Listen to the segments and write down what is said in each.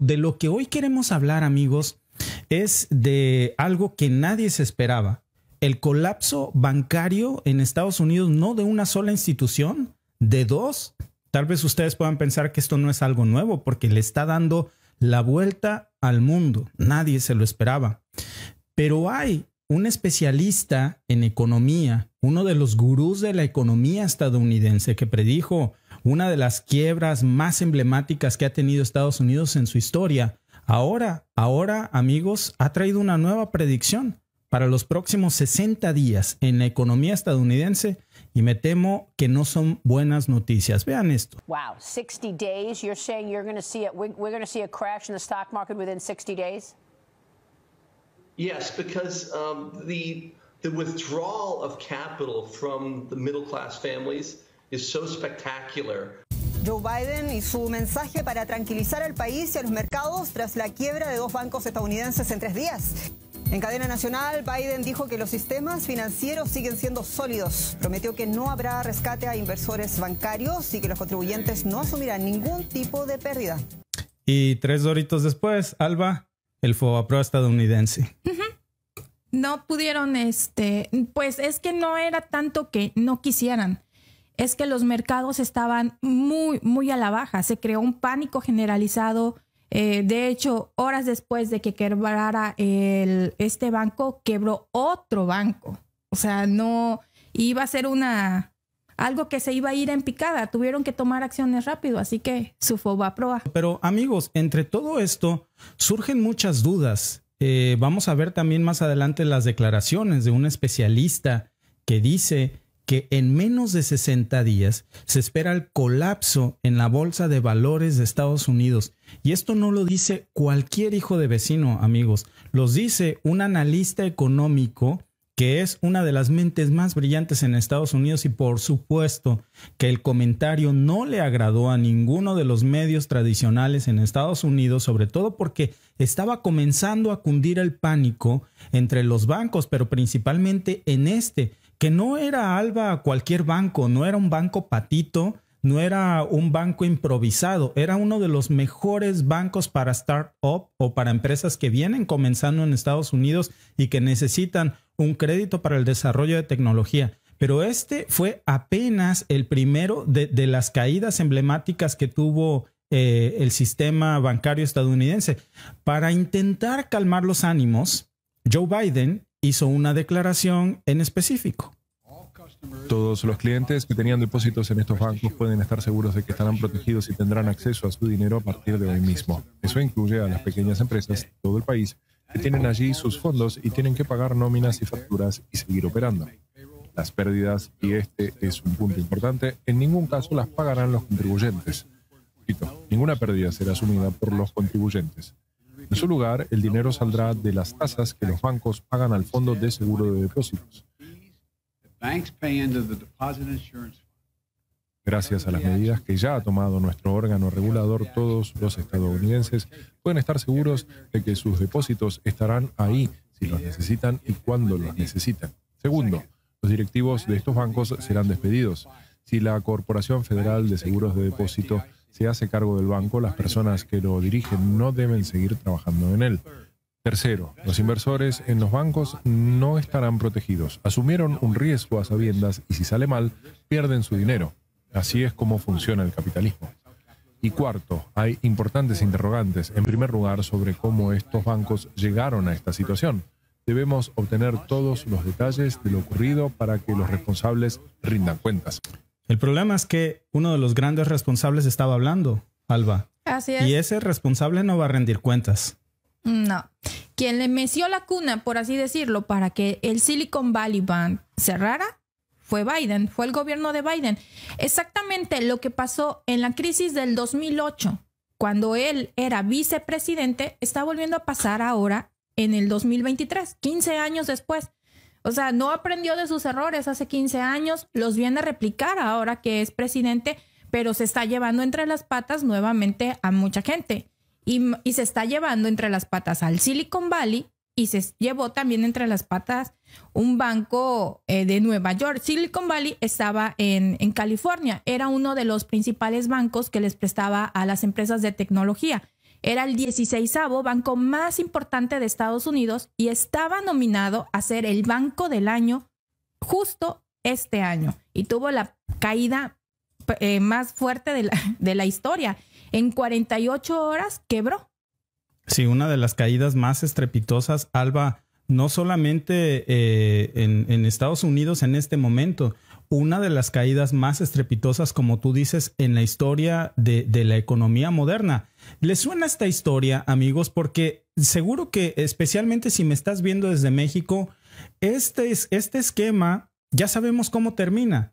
de lo que hoy queremos hablar, amigos, es de algo que nadie se esperaba. El colapso bancario en Estados Unidos, no de una sola institución, de dos. Tal vez ustedes puedan pensar que esto no es algo nuevo porque le está dando la vuelta al mundo. Nadie se lo esperaba. Pero hay un especialista en economía, uno de los gurús de la economía estadounidense que predijo una de las quiebras más emblemáticas que ha tenido Estados Unidos en su historia. Ahora, ahora, amigos, ha traído una nueva predicción para los próximos 60 días en la economía estadounidense y me temo que no son buenas noticias. Vean esto. Wow, 60 days, you're saying you're going to see it we're going to see a crash in the stock market within 60 days? Yes, because um, the the withdrawal of capital from the middle class families Joe Biden y su mensaje para tranquilizar al país y a los mercados tras la quiebra de dos bancos estadounidenses en tres días. En cadena nacional, Biden dijo que los sistemas financieros siguen siendo sólidos. Prometió que no habrá rescate a inversores bancarios y que los contribuyentes no asumirán ningún tipo de pérdida. Y tres horitos después, Alba, el Fobapro estadounidense. No pudieron, este, pues es que no era tanto que no quisieran es que los mercados estaban muy, muy a la baja. Se creó un pánico generalizado. Eh, de hecho, horas después de que quebrara el, este banco, quebró otro banco. O sea, no iba a ser una algo que se iba a ir en picada. Tuvieron que tomar acciones rápido, así que su foba proa. Pero amigos, entre todo esto surgen muchas dudas. Eh, vamos a ver también más adelante las declaraciones de un especialista que dice que en menos de 60 días se espera el colapso en la bolsa de valores de Estados Unidos. Y esto no lo dice cualquier hijo de vecino, amigos. Los dice un analista económico que es una de las mentes más brillantes en Estados Unidos y por supuesto que el comentario no le agradó a ninguno de los medios tradicionales en Estados Unidos, sobre todo porque estaba comenzando a cundir el pánico entre los bancos, pero principalmente en este, que no era Alba cualquier banco, no era un banco patito, no era un banco improvisado, era uno de los mejores bancos para startup o para empresas que vienen comenzando en Estados Unidos y que necesitan un crédito para el desarrollo de tecnología. Pero este fue apenas el primero de, las caídas emblemáticas que tuvo eh, el sistema bancario estadounidense. Para intentar calmar los ánimos, Joe Biden hizo una declaración en específico. Todos los clientes que tenían depósitos en estos bancos pueden estar seguros de que estarán protegidos y tendrán acceso a su dinero a partir de hoy mismo. Eso incluye a las pequeñas empresas de todo el país que tienen allí sus fondos y tienen que pagar nóminas y facturas y seguir operando. Las pérdidas, y este es un punto importante, en ningún caso las pagarán los contribuyentes. Ninguna pérdida será asumida por los contribuyentes. En su lugar, el dinero saldrá de las tasas que los bancos pagan al Fondo de Seguro de Depósitos. Gracias a las medidas que ya ha tomado nuestro órgano regulador, todos los estadounidenses pueden estar seguros de que sus depósitos estarán ahí si los necesitan y cuando los necesitan. Segundo, los directivos de estos bancos serán despedidos. Si la Corporación Federal de Seguros de Depósito se hace cargo del banco, las personas que lo dirigen no deben seguir trabajando en él. Tercero, los inversores en los bancos no estarán protegidos. Asumieron un riesgo a sabiendas y si sale mal, pierden su dinero. Así es como funciona el capitalismo. Y cuarto, hay importantes interrogantes, en primer lugar, sobre cómo estos bancos llegaron a esta situación. Debemos obtener todos los detalles de lo ocurrido para que los responsables rindan cuentas. El problema es que uno de los grandes responsables estaba hablando, Alba. Así es. Y ese responsable no va a rendir cuentas. No. Quien le meció la cuna, por así decirlo, para que el Silicon Valley Bank cerrara fue Biden, fue el gobierno de Biden. Exactamente lo que pasó en la crisis del 2008, cuando él era vicepresidente, está volviendo a pasar ahora en el 2023, 15 años después. O sea, no aprendió de sus errores hace 15 años, los viene a replicar ahora que es presidente, pero se está llevando entre las patas nuevamente a mucha gente. Y, se está llevando entre las patas al Silicon Valley y se llevó también entre las patas un banco eh, de Nueva York. Silicon Valley estaba en California, era uno de los principales bancos que les prestaba a las empresas de tecnología. Era el 16 banco más importante de Estados Unidos y estaba nominado a ser el banco del año justo este año y tuvo la caída eh, más fuerte de la, de la historia. En 48 horas quebró. Sí, una de las caídas más estrepitosas, Alba, no solamente eh, en, Estados Unidos en este momento, una de las caídas más estrepitosas, como tú dices, en la historia de, la economía moderna. ¿Les suena esta historia, amigos? Porque seguro que, especialmente si me estás viendo desde México, este, este esquema ya sabemos cómo termina.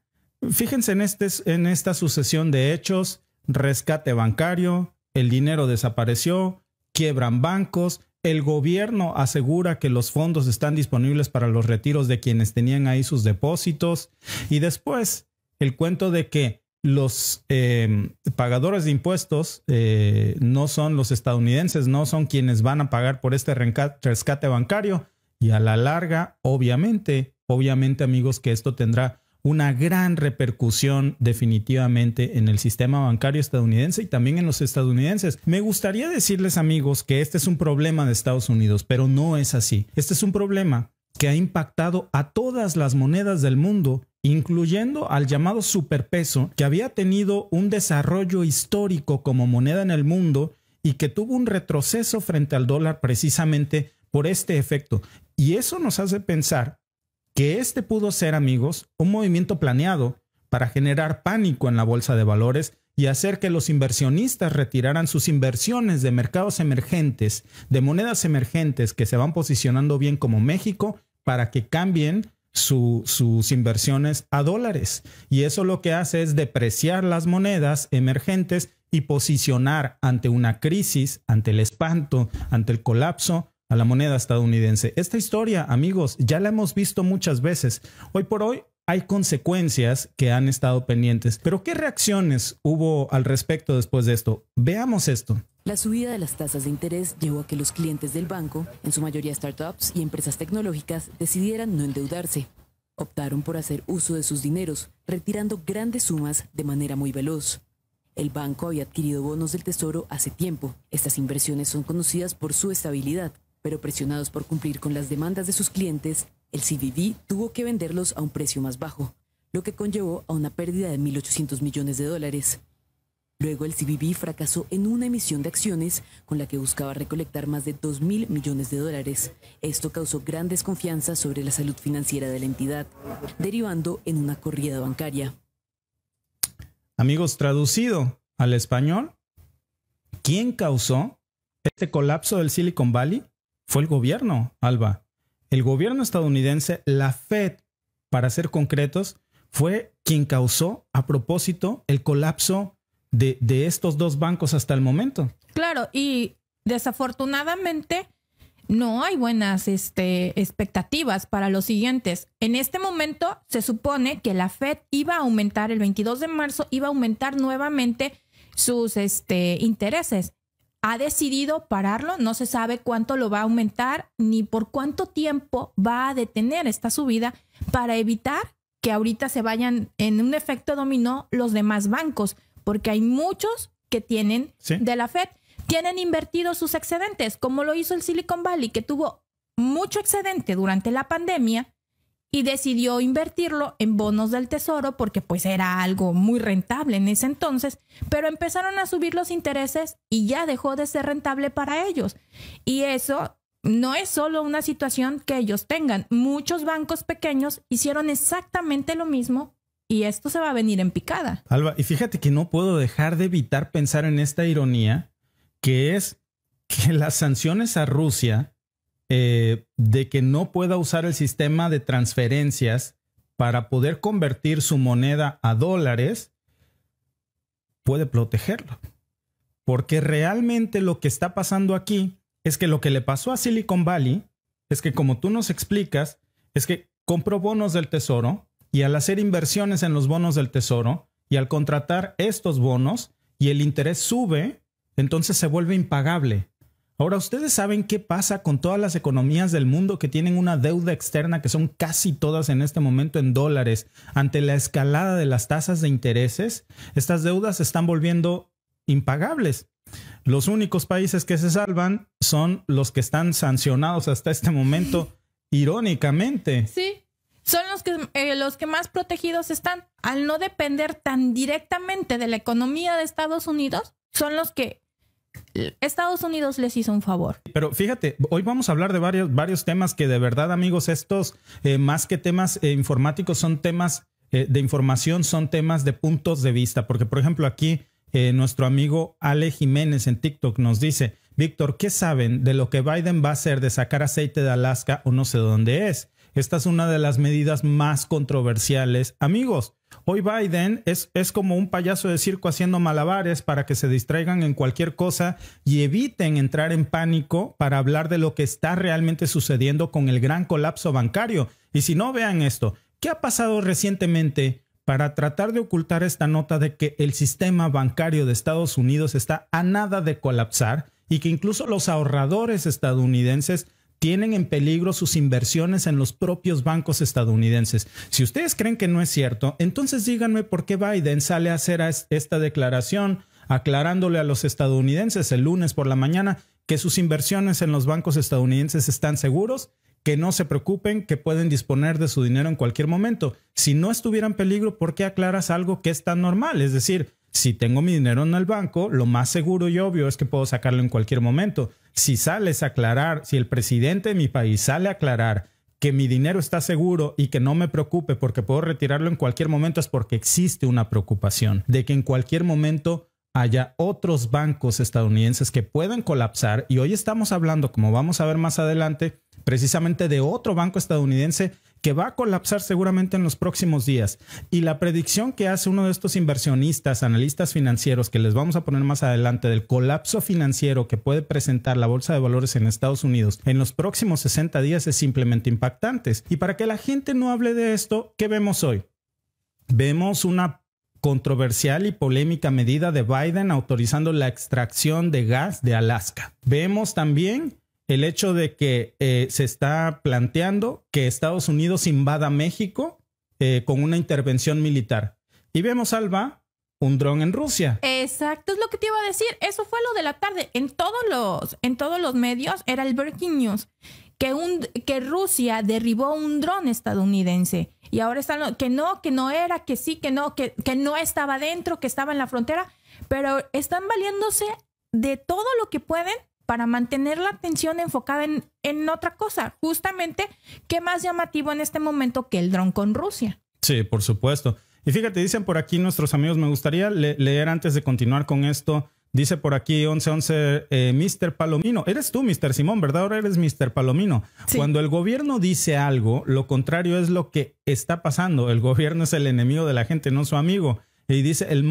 Fíjense en, este, en esta sucesión de hechos, rescate bancario, el dinero desapareció, quiebran bancos, el gobierno asegura que los fondos están disponibles para los retiros de quienes tenían ahí sus depósitos y después el cuento de que los em, pagadores de impuestos eh, no son los estadounidenses, no son quienes van a pagar por este rescate bancario y a la larga, obviamente, obviamente amigos que esto tendrá una gran repercusión definitivamente en el sistema bancario estadounidense y también en los estadounidenses. Me gustaría decirles amigos que este es un problema de Estados Unidos, pero no es así. Este es un problema que ha impactado a todas las monedas del mundo incluyendo al llamado superpeso, que había tenido un desarrollo histórico como moneda en el mundo y que tuvo un retroceso frente al dólar precisamente por este efecto. Y eso nos hace pensar que este pudo ser, amigos, un movimiento planeado para generar pánico en la bolsa de valores y hacer que los inversionistas retiraran sus inversiones de mercados emergentes, de monedas emergentes que se van posicionando bien como México, para que cambien sus inversiones a dólares. Y eso lo que hace es depreciar las monedas emergentes y posicionar ante una crisis, ante el espanto, ante el colapso, a la moneda estadounidense. Esta historia, amigos, ya la hemos visto muchas veces. Hoy por hoy hay consecuencias que han estado pendientes. Pero ¿qué reacciones hubo al respecto después de esto? Veamos esto. La subida de las tasas de interés llevó a que los clientes del banco, en su mayoría startups y empresas tecnológicas, decidieran no endeudarse. Optaron por hacer uso de sus dineros, retirando grandes sumas de manera muy veloz. El banco había adquirido bonos del tesoro hace tiempo. Estas inversiones son conocidas por su estabilidad, pero presionados por cumplir con las demandas de sus clientes, el CBB tuvo que venderlos a un precio más bajo, lo que conllevó a una pérdida de 1.800 millones de dólares. Luego el CBB fracasó en una emisión de acciones con la que buscaba recolectar más de 2.000 millones de dólares. Esto causó gran desconfianza sobre la salud financiera de la entidad, derivando en una corrida bancaria. Amigos, traducido al español, ¿quién causó este colapso del Silicon Valley? fue el gobierno, Alba. El gobierno estadounidense, la Fed, para ser concretos, fue quien causó a propósito el colapso de, estos dos bancos hasta el momento. Claro, y desafortunadamente no hay buenas este, expectativas para los siguientes. En este momento se supone que la Fed iba a aumentar el 22 de marzo, iba a aumentar nuevamente sus este, intereses ha decidido pararlo, no se sabe cuánto lo va a aumentar ni por cuánto tiempo va a detener esta subida para evitar que ahorita se vayan en un efecto dominó los demás bancos, porque hay muchos que tienen de la Fed, tienen invertido sus excedentes, como lo hizo el Silicon Valley, que tuvo mucho excedente durante la pandemia y decidió invertirlo en bonos del tesoro porque pues era algo muy rentable en ese entonces, pero empezaron a subir los intereses y ya dejó de ser rentable para ellos. Y eso no es solo una situación que ellos tengan, muchos bancos pequeños hicieron exactamente lo mismo y esto se va a venir en picada. Alba, y fíjate que no puedo dejar de evitar pensar en esta ironía que es que las sanciones a Rusia eh, de que no pueda usar el sistema de transferencias para poder convertir su moneda a dólares, puede protegerlo. Porque realmente lo que está pasando aquí es que lo que le pasó a Silicon Valley es que como tú nos explicas, es que compró bonos del tesoro y al hacer inversiones en los bonos del tesoro y al contratar estos bonos y el interés sube, entonces se vuelve impagable. Ahora, ¿ustedes saben qué pasa con todas las economías del mundo que tienen una deuda externa, que son casi todas en este momento en dólares, ante la escalada de las tasas de intereses? Estas deudas se están volviendo impagables. Los únicos países que se salvan son los que están sancionados hasta este momento, irónicamente. Sí, son los que, eh, los que más protegidos están. Al no depender tan directamente de la economía de Estados Unidos, son los que Estados Unidos les hizo un favor. Pero fíjate, hoy vamos a hablar de varios, varios temas que de verdad, amigos, estos, eh, más que temas eh, informáticos, son temas eh, de información, son temas de puntos de vista. Porque, por ejemplo, aquí nuestro amigo Ale Jiménez en TikTok nos dice, Víctor, ¿qué saben de lo que Biden va a hacer de sacar aceite de Alaska o no sé dónde es? Esta es una de las medidas más controversiales. Amigos, hoy Biden es, como un payaso de circo haciendo malabares para que se distraigan en cualquier cosa y eviten entrar en pánico para hablar de lo que está realmente sucediendo con el gran colapso bancario. Y si no, vean esto. ¿Qué ha pasado recientemente? para tratar de ocultar esta nota de que el sistema bancario de Estados Unidos está a nada de colapsar y que incluso los ahorradores estadounidenses tienen en peligro sus inversiones en los propios bancos estadounidenses. Si ustedes creen que no es cierto, entonces díganme por qué Biden sale a hacer esta declaración aclarándole a los estadounidenses el lunes por la mañana que sus inversiones en los bancos estadounidenses están seguros, que no se preocupen, que pueden disponer de su dinero en cualquier momento. Si no estuviera en peligro, ¿por qué aclaras algo que es tan normal? Es decir, si tengo mi dinero en el banco, lo más seguro y obvio es que puedo sacarlo en cualquier momento. Si sales a aclarar, si el presidente de mi país sale a aclarar que mi dinero está seguro y que no me preocupe porque puedo retirarlo en cualquier momento es porque existe una preocupación de que en cualquier momento haya otros bancos estadounidenses que puedan colapsar. Y hoy estamos hablando, como vamos a ver más adelante, precisamente de otro banco estadounidense que va a colapsar seguramente en los próximos días. Y la predicción que hace uno de estos inversionistas, analistas financieros, que les vamos a poner más adelante, del colapso financiero que puede presentar la Bolsa de Valores en Estados Unidos en los próximos 60 días es simplemente impactante. Y para que la gente no hable de esto, ¿qué vemos hoy? Vemos una controversial y polémica medida de Biden autorizando la extracción de gas de Alaska. Vemos también el hecho de que eh, se está planteando que Estados Unidos invada México eh, con una intervención militar. Y vemos Alba un dron en Rusia. Exacto, es lo que te iba a decir. Eso fue lo de la tarde. En todos los, en todos los medios era el breaking news. Que, un, que Rusia derribó un dron estadounidense. Y ahora están que no, que no era, que sí, que no, que, que no estaba dentro, que estaba en la frontera. Pero están valiéndose de todo lo que pueden para mantener la atención enfocada en, otra cosa. Justamente, ¿qué más llamativo en este momento que el dron con Rusia? Sí, por supuesto. Y fíjate, dicen por aquí nuestros amigos, me gustaría leer antes de continuar con esto. Dice por aquí 1111, eh, Mr. Palomino, eres tú, Mr. Simón, ¿verdad? Ahora eres Mr. Palomino. Cuando el gobierno dice algo, lo contrario es lo que está pasando. El gobierno es el enemigo de la gente, no su amigo. Y dice el,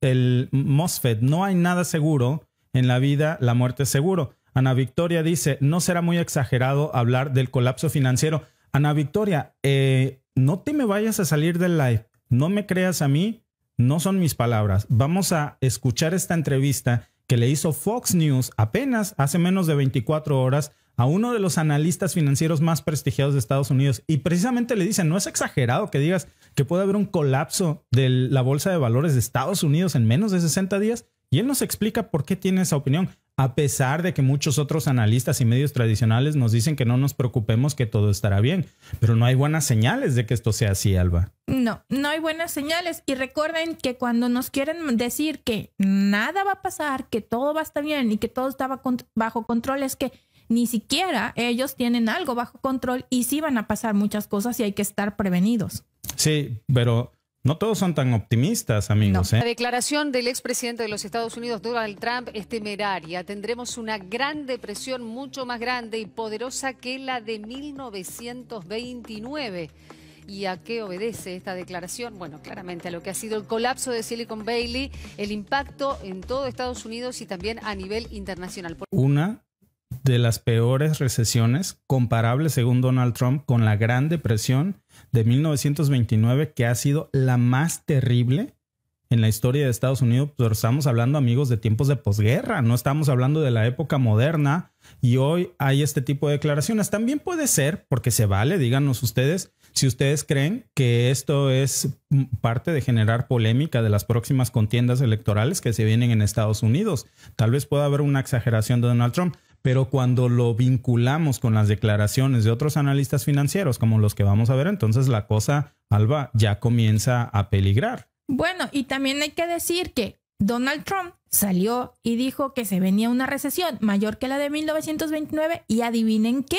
el MOSFET, no hay nada seguro en la vida, la muerte es seguro. Ana Victoria dice, no será muy exagerado hablar del colapso financiero. Ana Victoria, eh, no te me vayas a salir del live, no me creas a mí, no son mis palabras. Vamos a escuchar esta entrevista que le hizo Fox News apenas hace menos de 24 horas a uno de los analistas financieros más prestigiados de Estados Unidos y precisamente le dicen, no es exagerado que digas que puede haber un colapso de la bolsa de valores de Estados Unidos en menos de 60 días. Y él nos explica por qué tiene esa opinión, a pesar de que muchos otros analistas y medios tradicionales nos dicen que no nos preocupemos, que todo estará bien. Pero no hay buenas señales de que esto sea así, Alba. No, no hay buenas señales. Y recuerden que cuando nos quieren decir que nada va a pasar, que todo va a estar bien y que todo está bajo control, es que ni siquiera ellos tienen algo bajo control y sí van a pasar muchas cosas y hay que estar prevenidos. Sí, pero no todos son tan optimistas, amigos. ¿eh? La declaración del expresidente de los Estados Unidos, Donald Trump, es temeraria. Tendremos una gran depresión mucho más grande y poderosa que la de 1929. ¿Y a qué obedece esta declaración? Bueno, claramente a lo que ha sido el colapso de Silicon Valley, el impacto en todo Estados Unidos y también a nivel internacional. Una de las peores recesiones comparables, según Donald Trump, con la Gran Depresión de 1929 que ha sido la más terrible en la historia de Estados Unidos, pero estamos hablando, amigos, de tiempos de posguerra, no estamos hablando de la época moderna y hoy hay este tipo de declaraciones. También puede ser, porque se vale, díganos ustedes, si ustedes creen que esto es parte de generar polémica de las próximas contiendas electorales que se vienen en Estados Unidos. Tal vez pueda haber una exageración de Donald Trump. Pero cuando lo vinculamos con las declaraciones de otros analistas financieros, como los que vamos a ver, entonces la cosa, Alba, ya comienza a peligrar. Bueno, y también hay que decir que Donald Trump salió y dijo que se venía una recesión mayor que la de 1929 y adivinen qué,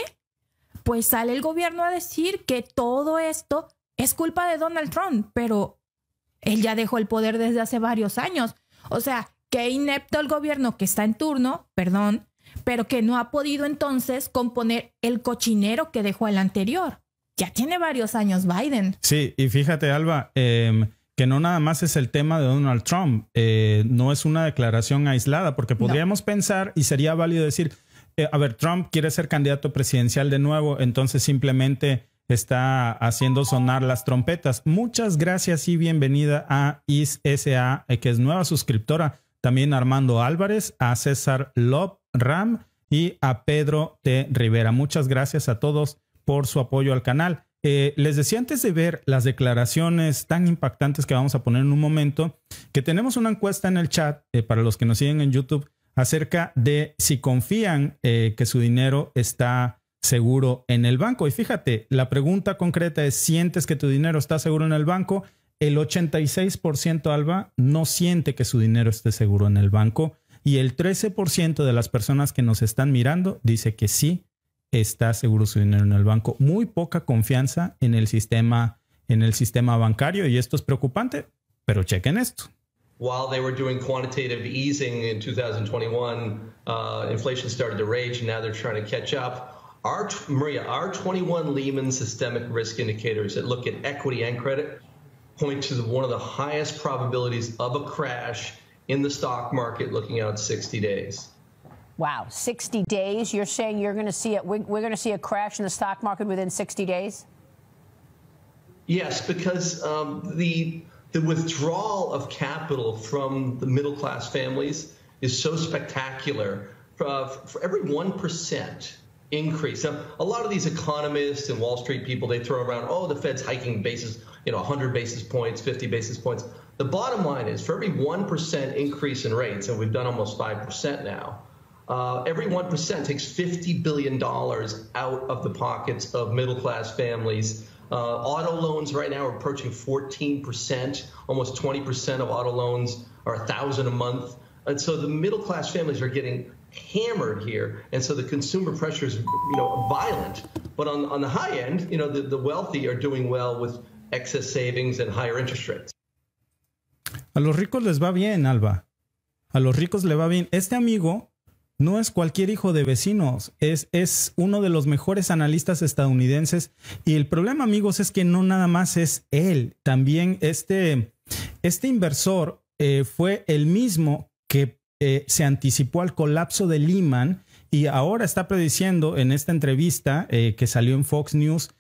pues sale el gobierno a decir que todo esto es culpa de Donald Trump, pero él ya dejó el poder desde hace varios años. O sea, qué inepto el gobierno que está en turno, perdón, pero que no ha podido entonces componer el cochinero que dejó el anterior. Ya tiene varios años Biden. Sí, y fíjate, Alba, em, que no nada más es el tema de Donald Trump, eh, no es una declaración aislada, porque podríamos pensar y sería válido decir, eh, a ver, Trump quiere ser candidato presidencial de nuevo, entonces simplemente está haciendo sonar las trompetas. Muchas gracias y bienvenida a ISSA, eh, que es nueva suscriptora. También Armando Álvarez, a César López. Ram y a Pedro T. Rivera. Muchas gracias a todos por su apoyo al canal. Eh, les decía antes de ver las declaraciones tan impactantes que vamos a poner en un momento, que tenemos una encuesta en el chat eh, para los que nos siguen en YouTube acerca de si confían eh, que su dinero está seguro en el banco. Y fíjate, la pregunta concreta es, ¿sientes que tu dinero está seguro en el banco? El 86% Alba no siente que su dinero esté seguro en el banco y el 13% de las personas que nos están mirando dice que sí está seguro su dinero en el banco. Muy poca confianza en el sistema, en el sistema bancario y esto es preocupante, pero chequen esto. While they were doing quantitative easing in 2021, uh, inflation started to rage and now they're trying to catch up. Our, Maria, our 21 Lehman systemic risk indicators that look at equity and credit point to the, one of the highest probabilities of a crash in the stock market looking out 60 days. Wow, 60 days? You're saying you're going to see it? We're, we're going to see a crash in the stock market within 60 days? Yes, because um, the the withdrawal of capital from the middle class families is so spectacular. Uh, for every one percent increase. Now, a lot of these economists and Wall Street people, they throw around, oh, the Fed's hiking basis, you know, 100 basis points, 50 basis points. The bottom line is for every 1% increase in rates, and we've done almost 5% now, uh, every 1% takes $50 billion out of the pockets of middle class families. Uh, auto loans right now are approaching 14%. Almost 20% of auto loans are 1000 a month. And so the middle class families are getting hammered here. And so the consumer pressure is you know, violent. But on, on the high end, you know, the, the wealthy are doing well with excess savings and higher interest rates. A los ricos les va bien, Alba. A los ricos le va bien. Este amigo no es cualquier hijo de vecinos, es, es uno de los mejores analistas estadounidenses. Y el problema, amigos, es que no nada más es él, también este, este inversor eh, fue el mismo que eh, se anticipó al colapso de Lehman y ahora está prediciendo en esta entrevista eh, que salió en Fox News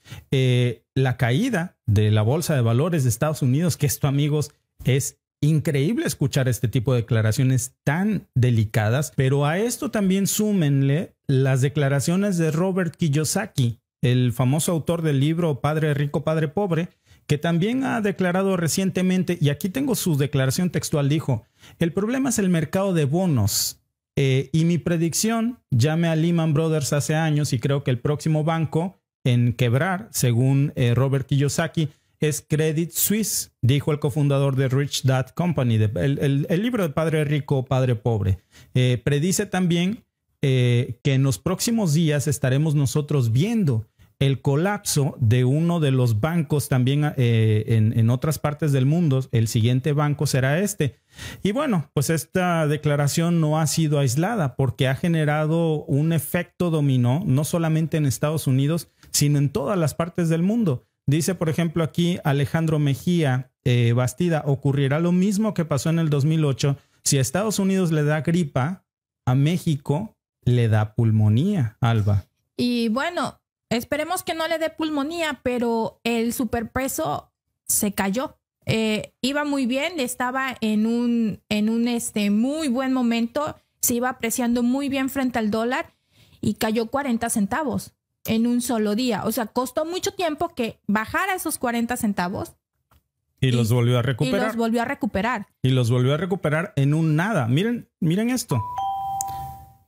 la caída de la bolsa de valores de Estados Unidos, que esto, amigos, es Increíble escuchar este tipo de declaraciones tan delicadas, pero a esto también súmenle las declaraciones de Robert Kiyosaki, el famoso autor del libro Padre Rico, Padre Pobre, que también ha declarado recientemente, y aquí tengo su declaración textual, dijo, el problema es el mercado de bonos. Eh, y mi predicción, llamé a Lehman Brothers hace años y creo que el próximo banco en quebrar, según eh, Robert Kiyosaki, es Credit Suisse, dijo el cofundador de Rich Dad Company, el, libro de Padre Rico, Padre Pobre. Eh, predice también eh, que en los próximos días estaremos nosotros viendo el colapso de uno de los bancos también eh, en, en, otras partes del mundo. El siguiente banco será este. Y bueno, pues esta declaración no ha sido aislada porque ha generado un efecto dominó, no solamente en Estados Unidos, sino en todas las partes del mundo. Dice, por ejemplo, aquí Alejandro Mejía eh, Bastida, ocurrirá lo mismo que pasó en el 2008. Si a Estados Unidos le da gripa, a México le da pulmonía, Alba. Y bueno, esperemos que no le dé pulmonía, pero el superpeso se cayó. Eh, iba muy bien, estaba en un, en un este, muy buen momento, se iba apreciando muy bien frente al dólar y cayó 40 centavos en un solo día. O sea, costó mucho tiempo que bajara esos 40 centavos. Y, los volvió a recuperar. Y los volvió a recuperar. Y los volvió a recuperar en un nada. Miren, miren esto.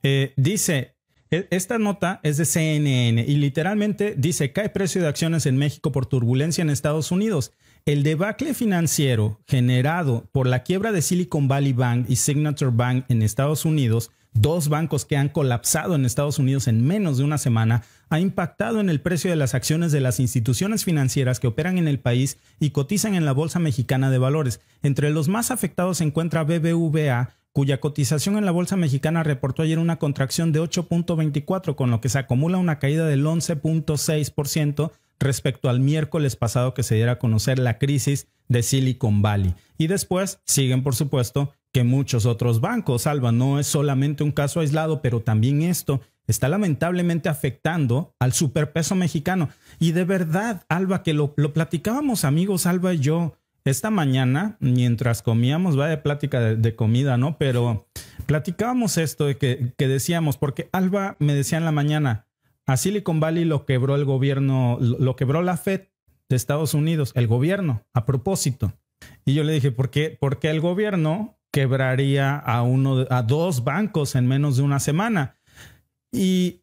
Eh, dice, e, esta nota es de CNN y literalmente dice, cae precio de acciones en México por turbulencia en Estados Unidos. El debacle financiero generado por la quiebra de Silicon Valley Bank y Signature Bank en Estados Unidos, dos bancos que han colapsado en Estados Unidos en menos de una semana, ha impactado en el precio de las acciones de las instituciones financieras que operan en el país y cotizan en la Bolsa Mexicana de Valores. Entre los más afectados se encuentra BBVA, cuya cotización en la Bolsa Mexicana reportó ayer una contracción de 8.24, con lo que se acumula una caída del 11.6% respecto al miércoles pasado que se diera a conocer la crisis de Silicon Valley. Y después siguen, por supuesto, que muchos otros bancos, Alba, no es solamente un caso aislado, pero también esto está lamentablemente afectando al superpeso mexicano. Y de verdad, Alba, que lo, platicábamos amigos, Alba y yo, esta mañana, mientras comíamos, va de plática de, comida, ¿no? Pero platicábamos esto de que, decíamos, porque Alba me decía en la mañana, a Silicon Valley lo quebró el gobierno, lo, quebró la Fed de Estados Unidos, el gobierno, a propósito. Y yo le dije, ¿por qué? Porque el gobierno quebraría a uno, a dos bancos en menos de una semana. Y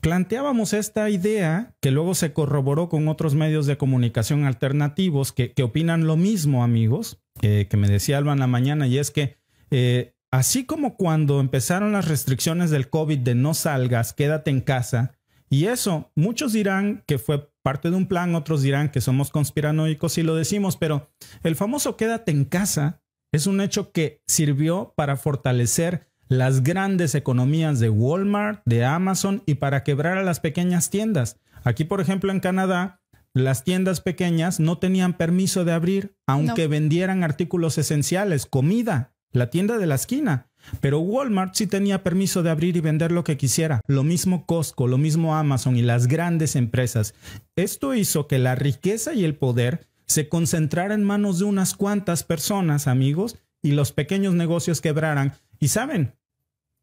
planteábamos esta idea que luego se corroboró con otros medios de comunicación alternativos que, opinan lo mismo, amigos, que me decía Alba en la mañana, y es que eh, así como cuando empezaron las restricciones del COVID de no salgas, quédate en casa, y eso muchos dirán que fue parte de un plan, otros dirán que somos conspiranoicos y lo decimos, pero el famoso quédate en casa es un hecho que sirvió para fortalecer las grandes economías de Walmart, de Amazon y para quebrar a las pequeñas tiendas. Aquí, por ejemplo, en Canadá, las tiendas pequeñas no tenían permiso de abrir, aunque vendieran artículos esenciales, comida, la tienda de la esquina. Pero Walmart sí tenía permiso de abrir y vender lo que quisiera. Lo mismo Costco, lo mismo Amazon y las grandes empresas. Esto hizo que la riqueza y el poder se concentraran en manos de unas cuantas personas, amigos, y los pequeños negocios quebraran y saben,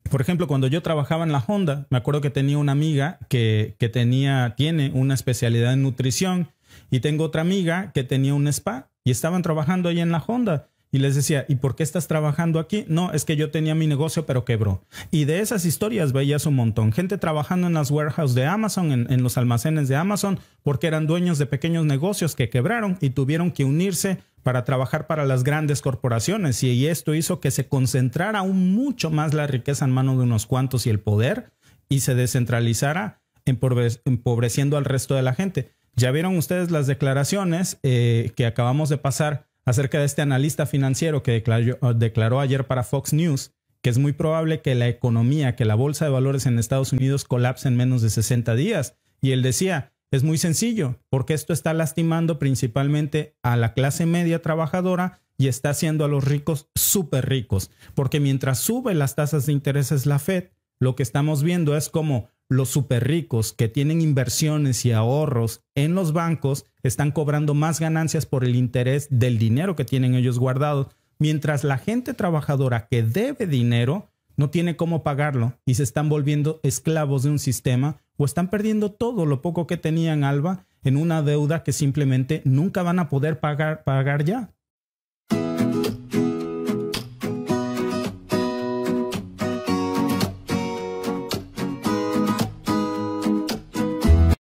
por ejemplo, cuando yo trabajaba en la Honda, me acuerdo que tenía una amiga que, que tenía, tiene una especialidad en nutrición y tengo otra amiga que tenía un spa y estaban trabajando ahí en la Honda. Y les decía, ¿y por qué estás trabajando aquí? No, es que yo tenía mi negocio, pero quebró. Y de esas historias veías un montón. Gente trabajando en las warehouses de Amazon, en, los almacenes de Amazon, porque eran dueños de pequeños negocios que quebraron y tuvieron que unirse para trabajar para las grandes corporaciones. Y, esto hizo que se concentrara aún mucho más la riqueza en manos de unos cuantos y el poder, y se descentralizara, empobreciendo al resto de la gente. Ya vieron ustedes las declaraciones eh, que acabamos de pasar acerca de este analista financiero que ah, declaró, ayer para Fox News que es muy probable que la economía, que la bolsa de valores en Estados Unidos colapse en menos de 60 días. Y él decía, es muy sencillo, porque esto está lastimando principalmente a la clase media trabajadora y está haciendo a los ricos súper ricos, porque mientras sube las tasas de intereses la Fed, lo que estamos viendo es como los super ricos que tienen inversiones y ahorros en los bancos están cobrando más ganancias por el interés del dinero que tienen ellos guardado, mientras la gente trabajadora que debe dinero no tiene cómo pagarlo y se están volviendo esclavos de un sistema o están perdiendo todo lo poco que tenían Alba en una deuda que simplemente nunca van a poder pagar, pagar ya.